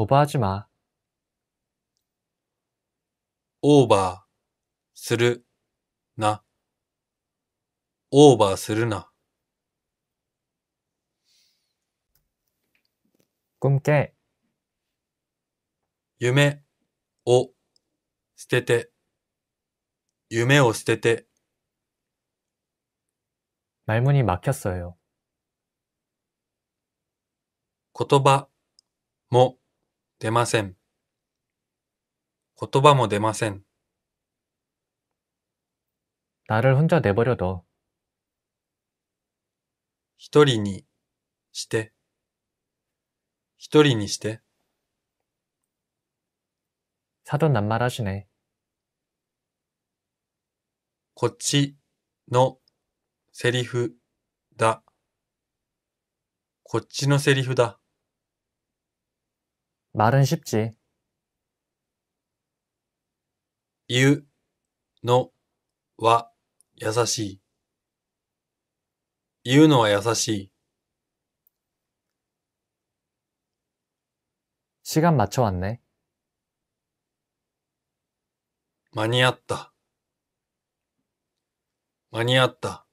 오버하지마オーバーするな。オーバーするな。꿈깨夢を捨てて。夢を捨てて。말문이막혔어요言葉も出ません。言葉も出ません。나를혼자내버려둬一人にして、一人にして。사돈난말하시네こっちのセリフだ。こっちのセリフだ。 말은 쉽지. 유, 노, 와, 야사시. 유, 노와 야사시. 시간 맞춰 왔네. 많이 왔다. 많이 왔다.